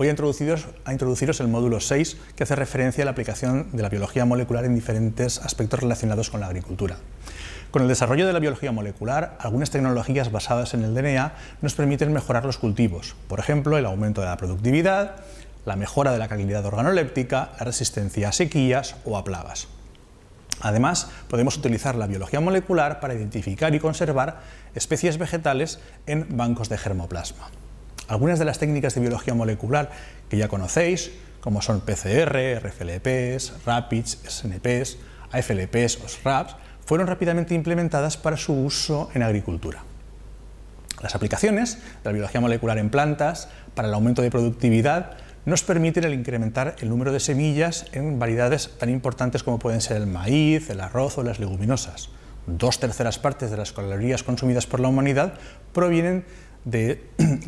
voy a introduciros, el módulo 6, que hace referencia a la aplicación de la biología molecular en diferentes aspectos relacionados con la agricultura. Con el desarrollo de la biología molecular, algunas tecnologías basadas en el DNA nos permiten mejorar los cultivos, por ejemplo, el aumento de la productividad, la mejora de la calidad organoléptica, la resistencia a sequías o a plagas. Además, podemos utilizar la biología molecular para identificar y conservar especies vegetales en bancos de germoplasma algunas de las técnicas de biología molecular que ya conocéis, como son PCR, RFLPs, RAPIDs, SNPs, AFLPs o SRAPs, fueron rápidamente implementadas para su uso en agricultura. Las aplicaciones de la biología molecular en plantas para el aumento de productividad nos permiten el incrementar el número de semillas en variedades tan importantes como pueden ser el maíz, el arroz o las leguminosas. Dos terceras partes de las calorías consumidas por la humanidad provienen de,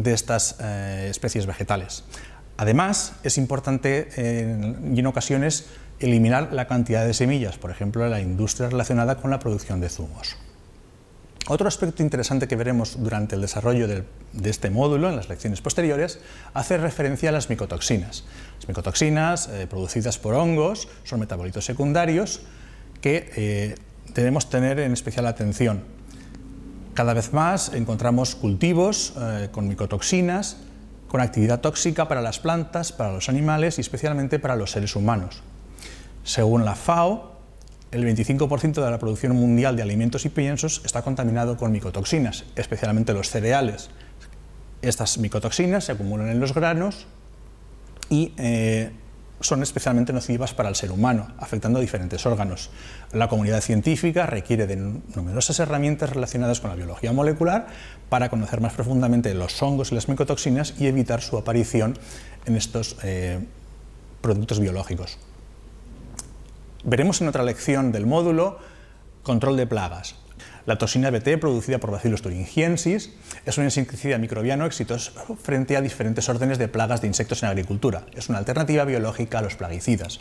estas eh, especies vegetales. Además, es importante eh, y en ocasiones eliminar la cantidad de semillas, por ejemplo, la industria relacionada con la producción de zumos. Otro aspecto interesante que veremos durante el desarrollo de este módulo en las lecciones posteriores hace referencia a las micotoxinas. Las micotoxinas eh, producidas por hongos son metabolitos secundarios que debemos tener en especial atención cada vez más encontramos cultivos eh, con micotoxinas, con actividad tóxica para las plantas, para los animales y especialmente para los seres humanos. Según la FAO, el 25% de la producción mundial de alimentos y piensos está contaminado con micotoxinas, especialmente los cereales. Estas micotoxinas se acumulan en los granos y eh, son especialmente nocivas para el ser humano, afectando a diferentes órganos. La comunidad científica requiere de numerosas herramientas relacionadas con la biología molecular para conocer más profundamente los hongos y las micotoxinas y evitar su aparición en estos eh, productos biológicos. Veremos en otra lección del módulo control de plagas, la toxina e BT, producida por Bacillus thuringiensis, es un insecticida microbiano exitoso frente a diferentes órdenes de plagas de insectos en agricultura. Es una alternativa biológica a los plaguicidas.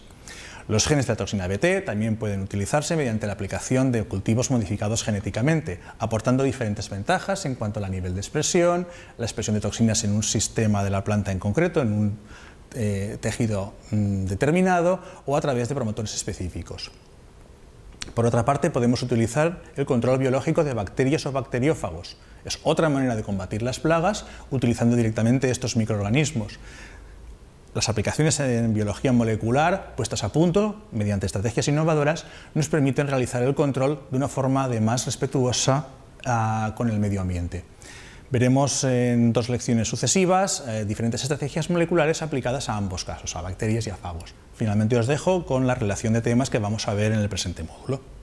Los genes de la toxina e BT también pueden utilizarse mediante la aplicación de cultivos modificados genéticamente, aportando diferentes ventajas en cuanto al nivel de expresión, la expresión de toxinas en un sistema de la planta en concreto, en un eh, tejido mm, determinado o a través de promotores específicos. Por otra parte, podemos utilizar el control biológico de bacterias o bacteriófagos. Es otra manera de combatir las plagas utilizando directamente estos microorganismos. Las aplicaciones en biología molecular, puestas a punto mediante estrategias innovadoras, nos permiten realizar el control de una forma además más respetuosa ah, con el medio ambiente. Veremos en dos lecciones sucesivas eh, diferentes estrategias moleculares aplicadas a ambos casos, a bacterias y a fagos. Finalmente os dejo con la relación de temas que vamos a ver en el presente módulo.